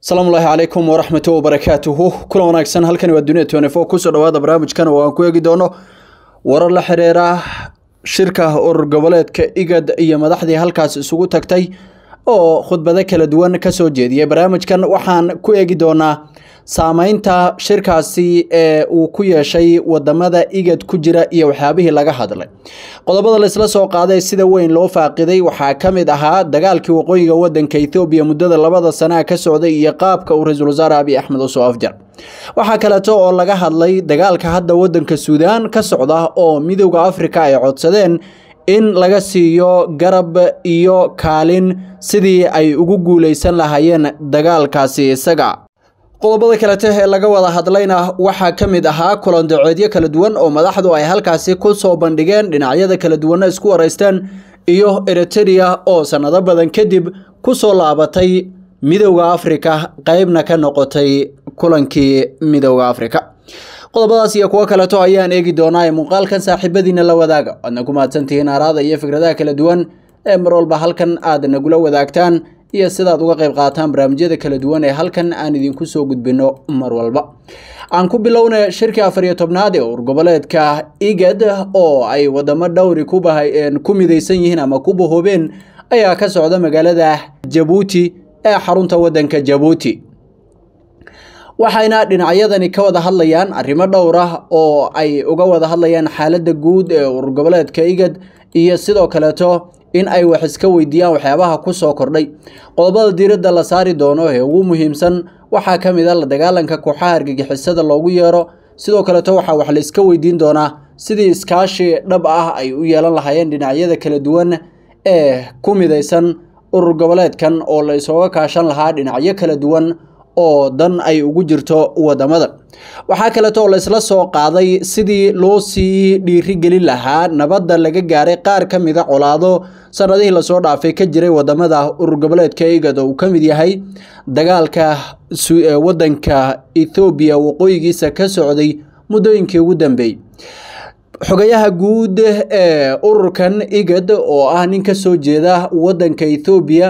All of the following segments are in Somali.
asalaamullaahi calaykum waraxmatu wabarakaatuhu kulan wanaagsan halkani waa duniya tnfo kusoo dhawaada barnaamijkan oo aan ku eegi doono warar la xidhiira shirka urur goboleedka igad iyo madaxdii halkaas isugu tagtay oo khudbado kala duwan kasoo soo jeediyay barnaamijkan waxaan ku eegi doonaa saamaynta shirkaasi ee uu ku yeeshay wadamada igad ku jira iyo waxyaabihii laga hadlay qodobada laysla soo qaaday sida weyn loo faaqiday waxaa ka mid ahaa dagaalkii waqooyiga wadanka ethoobiya muddada labada sanaa ka socday iyo qaabka uu ra-iisul wasaare abiy axmed usoo afjar waxaa kaleeto oo laga hadlay dagaalka hadda wadanka suudaan ka socda oo midowda afrika ay codsadeen in laga siiyo garab iyo kaalin sidii ay ugu guulaysan lahaayeen dagaalkaasi isaga qodobada kalete ee laga wada hadlayna waxaa ka mid ahaa kulan kulandacoodyo kala duwan oo madaxdu ay halkaasi ku soo bandhigeen dhinacyada kala duwanna isku waraysteen iyo eritereya oo sannado badan kadib ku soo laabatay midowda afrika qaybna ka noqotay kulankii midowda afrika qodobadaas iyo kuwo kaleto ayaan eegi doonaa ee muuqaalkan saaxiibadiina la wadaaga waadna ku mahadsantihiin aaraada iyo fikradaha kala duwan ee mar walba halkan aad nagula wadaagtaan iyo sidaad uga qayb qaataan barnaamijyada kala duwan ee halkan aan idinku soo gudbino mar walba aan ku bilowna shirka afariyo tobnaad ee uur goboleedka igad oo ay wadamo dhowri ku midaysan yihiin ama ku bahoobeen ayaa ka socda magaalada jabuuti ee xarunta waddanka jabuuti waxayna dhinacyadani ka wada hadlayaan arrimo dhowr ah oo ay uga wada hadlayaan xaaladda guud ee uur goboleedka igad iyo sidoo kaleeto in ay wax iska weydiiyaan waxyaabaha ku soo kordhay qodobada diiradda la saari doono ee ugu muhiimsan waxaa ka mid a ah la dagaalanka kooxaha argagixisada loogu yeero sidoo kaleeto waxaa wax la iska weydiin doonaa sidii iskaashi dhab ah ay u yeelan lahaayeen dhinacyada kala duwan ee ku midaysan urur goboleedkan oo la isooga kaashan lahaa dhinacyo kala duwan oo dan ay ugu jirto wadamada waxaa kaleeto laysla soo qaaday sidii loo sii dhiirigelin lahaa nabadda laga gaaray qaar ka mida colaado sanadihii lasoo dhaafay ka jiray wadamada urur goboleedka igada uu ka mid yahay dagaalka wadanka ethoobiya waqooyigiisa ka socday muddooyinkii ugu dambeeyey xogayaha guud ee ururkan igad oo ah nin ka soo jeeda wadanka ethoobiya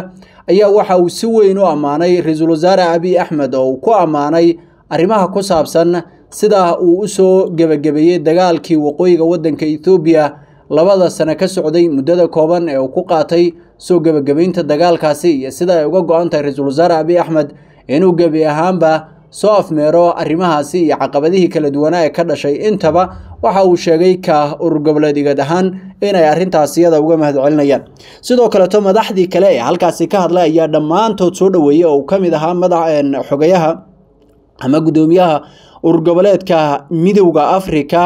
ayaa waxa uu si weyn u ammaanay ra-iisul wasaare abiy axmed oo uu ku ammaanay arrimaha ku saabsan sidaa uu u soo gebagabeeyey dagaalkii waqooyiga waddanka ethoobiya labada sano ka socday muddada kooban ee uu ku qaatay soo gebagabaynta dagaalkaasi iyo sida ay uga go-an tahay ra-iisul wasaare abiy axmed inuu gebi ahaanba soo afmeero arrimahaasi iyo caqabadihii kala duwanaa ee ka dhashay intaba waxa uu sheegay kaah urur goboleedigad ahaan inay arrintaas iyada uga mahadcelinayaan sidoo kaleeto madaxdii kale ee halkaasi ka hadlay ayaa dhammaantood soo dhoweeyey oo uu ka mid ahaa madax xogayaha ama guddoomiyaha urur goboleedka midowda africa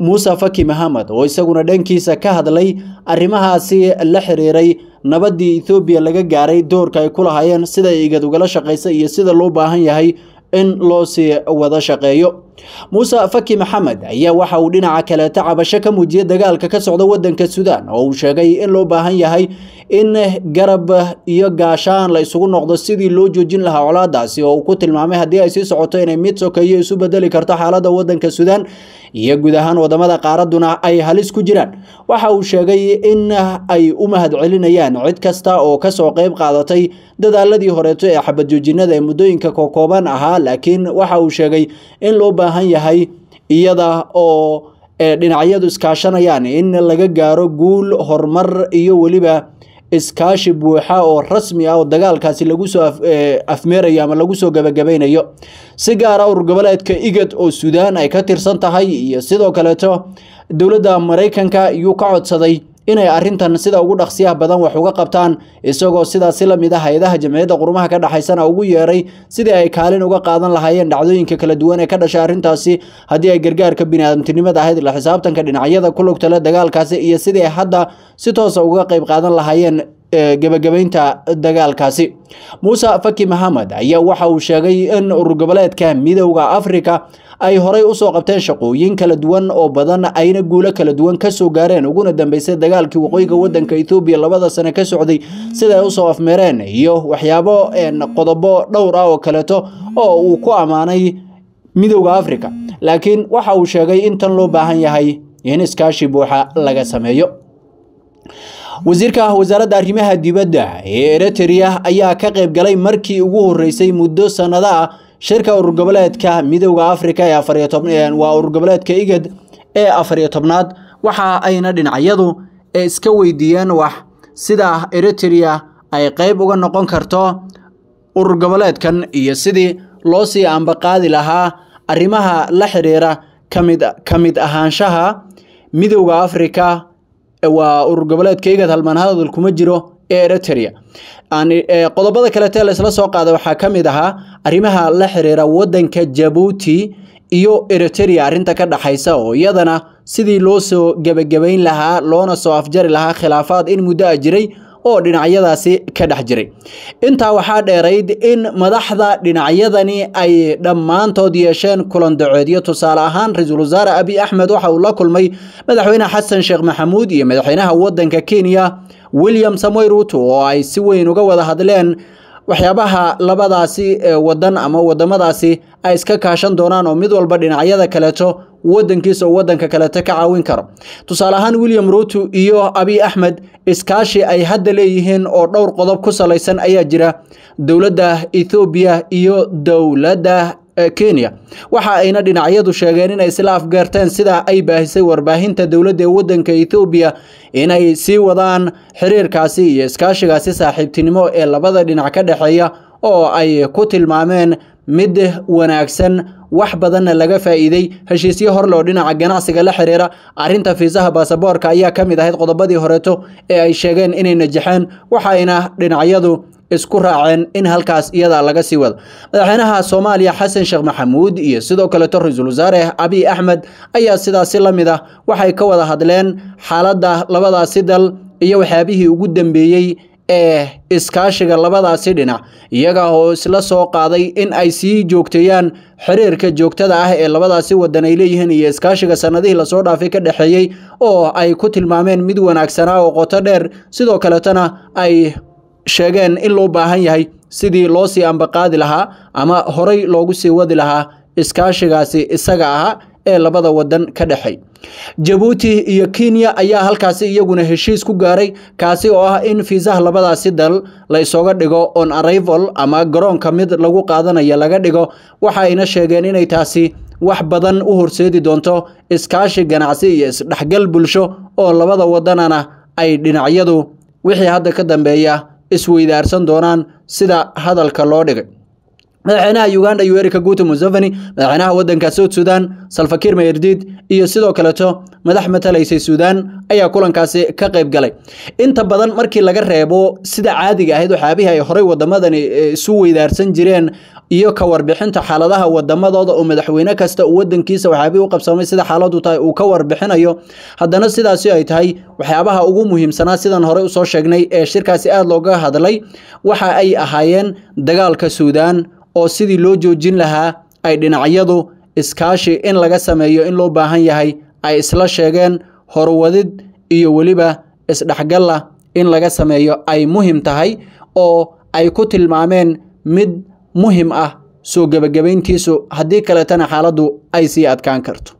muuse faki mahamad oo isaguna dhankiisa ka hadlay arrimahaasi la xiriiray nabadii ethoobiya laga gaaray doorka ay ku lahaayeen siday igad ugala shaqaysa iyo sida loo baahan yahay in loo sii wada shaqeeyo muuse faki maxamed ayaa waxa uu dhinaca kaleeta cabasho ka muujiyey dagaalka ka socda waddanka suudaan oo uu sheegay in loo baahan yahay in garab iyo gaashaan la isugu noqdo sidii loo joojin lahaa colaadaasi oo uu ku tilmaamay haddii ay sii socoto inay mid sokeeyo isu bedeli karto xaaladda waddanka suudaan iyo guud ahaan wadamada qaaradduna ay halis ku jiraan waxa uu sheegay in ay u mahadcelinayaan cid kasta oo kasoo qayb qaadatay dadaaladii horeeto ee xabad joojinada ee muddooyinka kookooban ahaa laakiin waxa uu sheegay in loo baahan yahay iyada oo eh, dhinacyadu iskaashanayaan in laga gaaro guul horumar iyo weliba iskaashi buuxa oo rasmi ah oo dagaalkaasi lagu soo eh, afmeerayo ama lagu soo gabagabaynayo si gaara ah goboleedka igad oo suudaan ay ka tirsan tahay iyo sidoo kaleeto dowladda maraykanka iyuu ka codsaday inay arrintan sida ugu dhaqsiyaha badan wax uga qabtaan isagoo sidaasi la mid ah hay-adaha jamciyadda qurumaha ka dhaxaysana ugu yeeray sidii ay kaalin uga qaadan lahaayeen dhacdooyinka kala duwan ee ka dhashay arrintaasi haddii ay gargaarka bini aadamtinimada ahayd la xisaabtanka dhinacyada ku lugtala dagaalkaasi iyo sidii ay hadda si toosa uga qayb qaadan lahaayeen gebagabaynta dagaalkaasi muuse faki mahamed ayaa waxa uu sheegay in urur goboleedka midowda afrika ay horay usoo qabteen shaqooyin kala duwan oo badan ayna guulo kala duwan kasoo gaareen uguna dambeysay dagaalkii waqooyiga wadanka ethoobiya labada sane ka socday sida ay usoo afmeereen iyo waxyaabo qodobo dhowr ah oo kaleeto oo uu ku ammaanay midowda africa laakiin waxa uu sheegay in tan loo baahan yahay in iskaashi buuxa laga sameeyo wasiirka wasaaradda arrimaha dibadda ee eritrea ayaa ka qayb galay markii ugu horreysay muddo sanado ah shirka urur goboleedka midowda afrika ee waa urur goboleedka igad ee afar iyo tobnaad waxa ayna dhinacyadu iska weydiiyeen wax sida eritrea ay qayb uga noqon karto urur goboleedkan iyo sidii loo sii ambaqaadi lahaa arrimaha la xidhiira ka mid ahaanshaha midowga afrika waa urur goboleedka igad halmaan hadal kuma jiro E, ee eritrea qodobada kaleete laysla soo qaada waxaa ka mid ahaa arrimaha la xiriira waddanka jabuuti iyo eritrea arrinta ka dhexaysa oo iyadana sidii loo soo gebagabayn lahaa loona soo afjari lahaa khilaafaad in muddo a jiray oo dhinacyadaasi ka dhex jiray intaa waxaa dheerayd in madaxda dhinacyadani ay dhammaantood yeesheen kulan dacoodyo tusaale ahaan ra-iisul wasaare abiy axmed waxa uu la kulmay madaxweyne xasan sheekh maxamuud iyo madaxweynaha waddanka kenya william samoy ruuto oo ay si weyn uga wada hadleen waxyaabaha labadaasi e, wadan ama wadamadaasi ay iska kaashan doonaan oo mid walba dhinacyada kaleeto wadankiisa oo wadanka kaleeto ka caawin karo tusaale ahaan william ruuto iyo abiy axmed iskaashi ay hadda leeyihiin oo dhowr qodob ku salaysan ayaa jira dowladda ethoobiya iyo dowladda eh, kenya waxa ayna dhinacyadu sheegeen inay isla afgaarteen sidaa ay baahisay warbaahinta dowladda ee wadanka ethoobiya inay sii wadaan xiriirkaasi iyo iskaashigaasi saaxiibtinimo ee labada dhinac ka dhexeeya oo ay ku tilmaameen mid eh, wanaagsan wax badanna laga faa'iiday heshiisyo hor loo dhinaca ganacsiga la xiriira arrinta fiisaha baasaboorka ayaa ka mid ahayd qodobadii horeeto ee ay sheegeen inay najaxeen waxayna dhinacyadu isku raaceen in halkaas iyadaa laga sii wado madaxweynaha soomaaliya xasan sheekh maxamuud iyo sidoo kaleeto ra-iisul wasaare abiy axmed ayaa sidaasi la mid ah waxay ka wada hadleen xaaladda labadaasi dal iyo waxyaabihii ugu dambeeyey ee iskaashiga labadaasi dhinac iyaga oo isla soo qaaday in ay sii joogteeyaan xiriirka joogtada ah ee labadaasi waddan ay leeyihiin iyo iskaashiga sannadihii lasoo dhaafay ka dhexeeyey oo ay ku tilmaameen mid wanaagsanaa oo qoto dheer sidoo kaleetana ay sheegeen in loo baahan yahay sidii loo sii ambaqaadi lahaa ama horay loogu sii wadi lahaa iskaashigaasi isaga ahaa ee labada wadan ka dhexay jabuuti iyo kenya ayaa halkaasi iyaguna heshiis ku gaaray kaasi oo ah in fiisaha labadaasi dal la isooga dhigo on arrival ama garoonka mid lagu qaadanaya laga dhigo waxa ayna sheegeen inay taasi wax badan u horseedi doonto iskaashi ganacsi iyo isdhexgal bulsho oo labada wadanana ay dhinacyadu wixii hadda ka dambeeya isweydaarsan doonaan sida hadalka loo dhigay madaxweynaha uganda yuerika guuta museveni madaxweynaha waddanka south sudan salfakiir mayardid iyo sidoo kaleeto madax matalaysay suudaan ayaa kulankaasi ka qayb galay inta badan markii laga reebo sida caadiga ahayd waxyaabihii ay horey wadamadani e, isu weydaarsan jireen iyo ka warbixinta xaaladaha wadamadooda oo madaxweyne kasta uu wadankiisa waxyaabihii u qabsamay sida xaaladu tahay uu ka warbixinayo haddana sidaasi ay tahay waxyaabaha ugu muhiimsanaa sidan horey usoo sheegnay ee shirkaasi aada looga hadlay waxa ay ahaayeen dagaalka suudaan oo sidii loo joojin lahaa ay dhinacyadu iskaashi in laga sameeyo in loo baahan yahay ay isla sheegeen horwadid iyo weliba isdhexgalla ah in laga sameeyo ay muhim tahay oo ay ku tilmaameen mid muhim ah soo gebagabayntiisu haddii kaletana xaaladdu ay sii adkaan karto